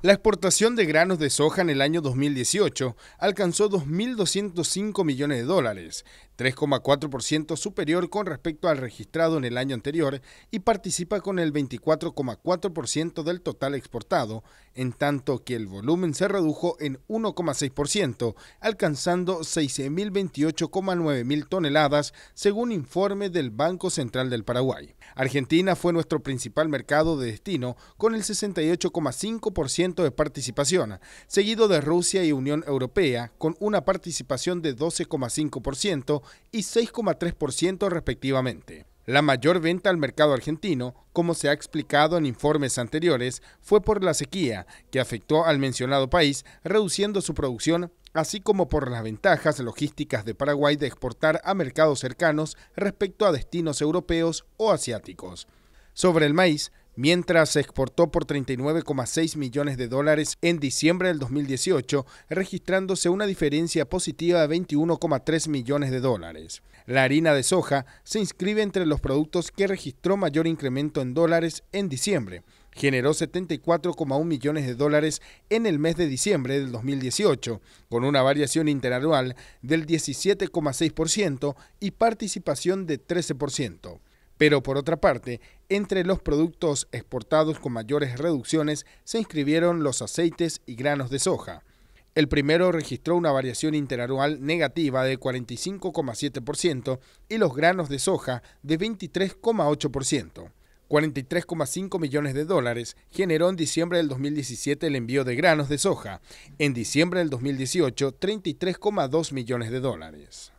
La exportación de granos de soja en el año 2018 alcanzó 2.205 millones de dólares, 3,4% superior con respecto al registrado en el año anterior y participa con el 24,4% del total exportado, en tanto que el volumen se redujo en 1,6%, alcanzando 16.028,9 mil toneladas, según informe del Banco Central del Paraguay. Argentina fue nuestro principal mercado de destino, con el 68,5% de participación, seguido de Rusia y Unión Europea, con una participación de 12,5%, y 6,3% respectivamente. La mayor venta al mercado argentino, como se ha explicado en informes anteriores, fue por la sequía, que afectó al mencionado país, reduciendo su producción, así como por las ventajas logísticas de Paraguay de exportar a mercados cercanos respecto a destinos europeos o asiáticos. Sobre el maíz, Mientras se exportó por 39,6 millones de dólares en diciembre del 2018, registrándose una diferencia positiva de 21,3 millones de dólares. La harina de soja se inscribe entre los productos que registró mayor incremento en dólares en diciembre, generó 74,1 millones de dólares en el mes de diciembre del 2018, con una variación interanual del 17,6% y participación de 13%. Pero por otra parte, entre los productos exportados con mayores reducciones se inscribieron los aceites y granos de soja. El primero registró una variación interanual negativa de 45,7% y los granos de soja de 23,8%. 43,5 millones de dólares generó en diciembre del 2017 el envío de granos de soja, en diciembre del 2018 33,2 millones de dólares.